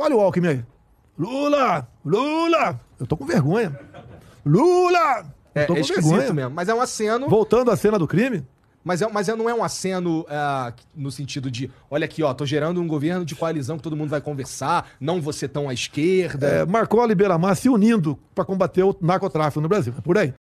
Olha o Alckmin aí. Lula! Lula! Eu tô com vergonha. Lula! É, Eu tô é com é vergonha. mesmo. Mas é um aceno. Voltando à cena do crime? Mas, é, mas é, não é um aceno uh, no sentido de, olha aqui, ó, tô gerando um governo de coalizão que todo mundo vai conversar, não você tão à esquerda. É, a e Beiramar se unindo para combater o narcotráfico no Brasil. É por aí.